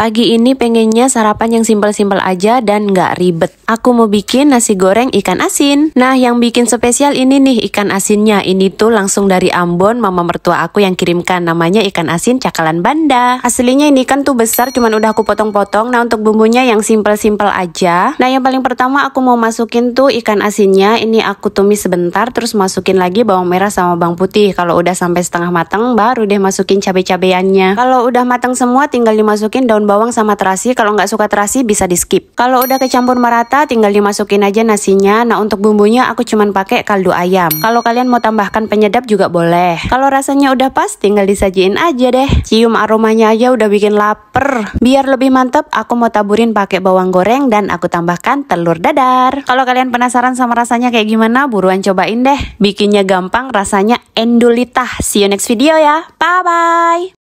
Pagi ini pengennya sarapan yang simpel-simpel aja dan nggak ribet. Aku mau bikin nasi goreng ikan asin. Nah, yang bikin spesial ini nih ikan asinnya. Ini tuh langsung dari Ambon, mama mertua aku yang kirimkan. Namanya ikan asin cakalan banda. Aslinya ini kan tuh besar, cuman udah aku potong-potong. Nah, untuk bumbunya yang simpel-simpel aja. Nah, yang paling pertama aku mau masukin tuh ikan asinnya. Ini aku tumis sebentar, terus masukin lagi bawang merah sama bawang putih. Kalau udah sampai setengah matang, baru deh masukin cabai-cabeannya. Kalau udah matang semua, tinggal dimasukin daun bawang sama terasi. Kalau nggak suka terasi bisa di skip. Kalau udah kecampur merata tinggal dimasukin aja nasinya. Nah untuk bumbunya aku cuman pakai kaldu ayam. Kalau kalian mau tambahkan penyedap juga boleh. Kalau rasanya udah pas tinggal disajiin aja deh. Cium aromanya aja udah bikin lapar. Biar lebih mantep aku mau taburin pakai bawang goreng dan aku tambahkan telur dadar. Kalau kalian penasaran sama rasanya kayak gimana buruan cobain deh. Bikinnya gampang rasanya endulitah. See you next video ya. Bye bye.